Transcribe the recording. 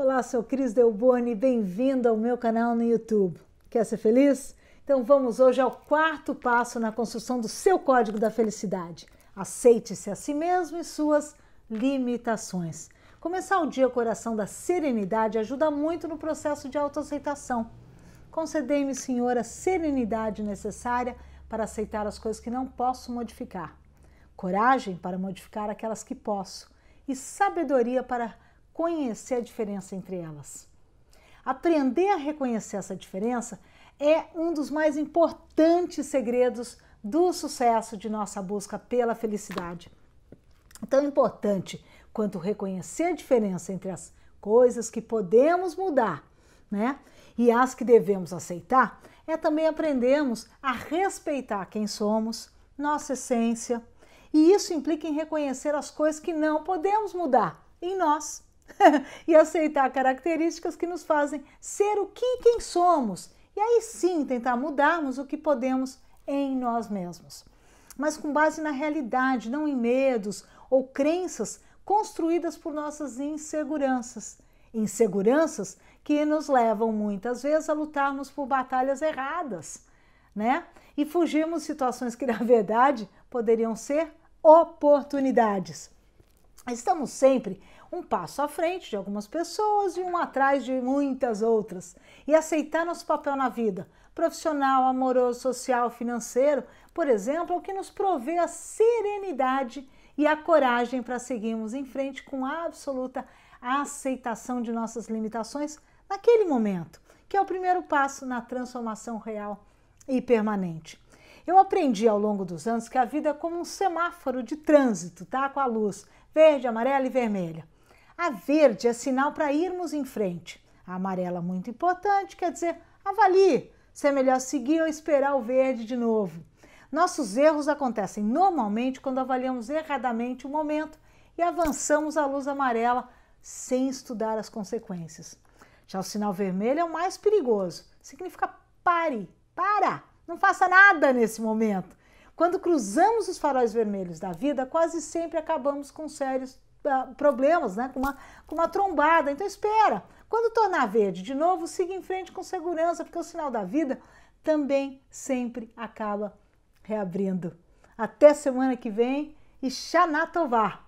Olá, sou Cris Delboni, bem-vindo ao meu canal no YouTube. Quer ser feliz? Então vamos hoje ao quarto passo na construção do seu código da felicidade. Aceite-se a si mesmo e suas limitações. Começar o dia coração da serenidade ajuda muito no processo de autoaceitação. Concedei-me, Senhor, a serenidade necessária para aceitar as coisas que não posso modificar, coragem para modificar aquelas que posso e sabedoria para conhecer a diferença entre elas. Aprender a reconhecer essa diferença é um dos mais importantes segredos do sucesso de nossa busca pela felicidade. Tão importante quanto reconhecer a diferença entre as coisas que podemos mudar, né? E as que devemos aceitar, é também aprendermos a respeitar quem somos, nossa essência, e isso implica em reconhecer as coisas que não podemos mudar em nós e aceitar características que nos fazem ser o que e quem somos, e aí sim tentar mudarmos o que podemos em nós mesmos. Mas com base na realidade, não em medos ou crenças construídas por nossas inseguranças. Inseguranças que nos levam muitas vezes a lutarmos por batalhas erradas, né? E fugirmos de situações que na verdade poderiam ser oportunidades. Estamos sempre um passo à frente de algumas pessoas e um atrás de muitas outras. E aceitar nosso papel na vida, profissional, amoroso, social, financeiro, por exemplo, é o que nos provê a serenidade e a coragem para seguirmos em frente com a absoluta aceitação de nossas limitações naquele momento, que é o primeiro passo na transformação real e permanente. Eu aprendi ao longo dos anos que a vida é como um semáforo de trânsito, tá? Com a luz verde, amarela e vermelha. A verde é sinal para irmos em frente. A amarela, muito importante, quer dizer, avalie se é melhor seguir ou esperar o verde de novo. Nossos erros acontecem normalmente quando avaliamos erradamente o momento e avançamos à luz amarela sem estudar as consequências. Já o sinal vermelho é o mais perigoso. Significa pare, para, não faça nada nesse momento. Quando cruzamos os faróis vermelhos da vida, quase sempre acabamos com sérios uh, problemas, né? com, uma, com uma trombada. Então, espera. Quando tornar verde de novo, siga em frente com segurança, porque o sinal da vida também sempre acaba reabrindo. Até semana que vem e Xanatová!